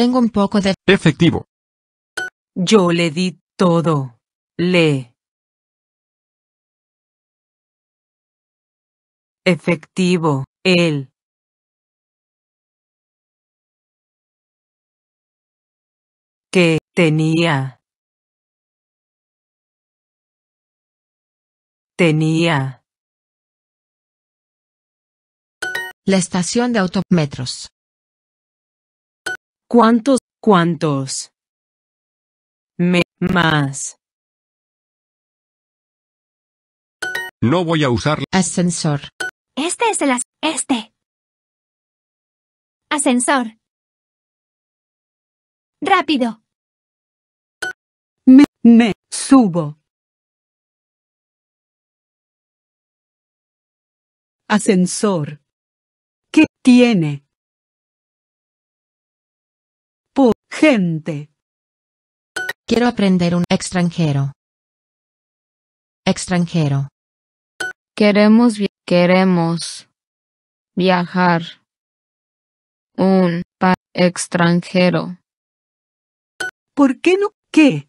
Tengo un poco de efectivo. Yo le di todo. Le. Efectivo, él. Que tenía. Tenía. La estación de autometros. ¿Cuántos, cuántos? Me, más. No voy a usar ascensor. Este es el as este. Ascensor. Rápido. Me, me, subo. Ascensor. ¿Qué tiene? Gente. Quiero aprender un extranjero. Extranjero. Queremos, queremos viajar. Un pa extranjero. ¿Por qué no? ¿Qué?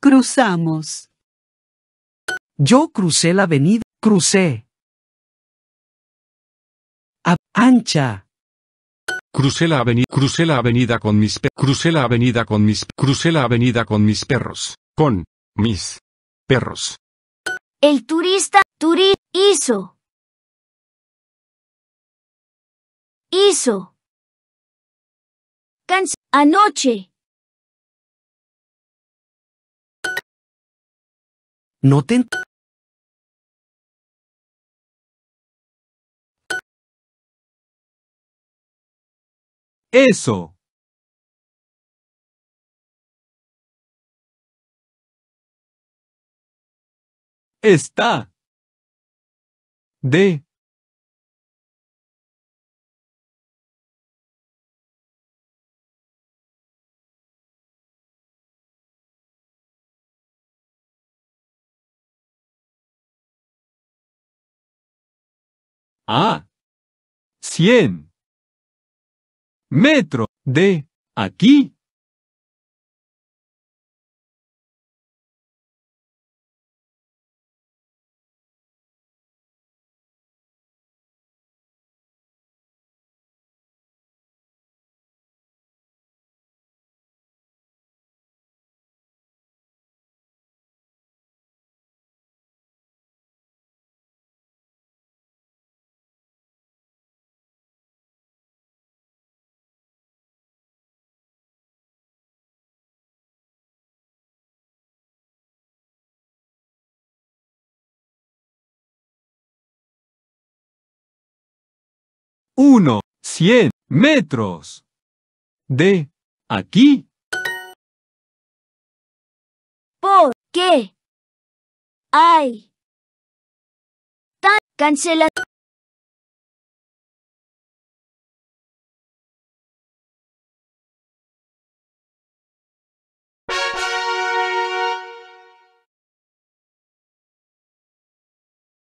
Cruzamos. Yo crucé la avenida. Crucé. A ancha. Crucé la avenida, crucé la avenida con mis perros, crucé la avenida con mis, crucé la avenida con mis perros, con mis perros. El turista, turi, hizo. Hizo. Cansa, anoche. Noten. Eso. Está. De. Ah. Cien metro de aquí. 1, 100 metros. De aquí. ¿Por qué? Hay. Tan cancela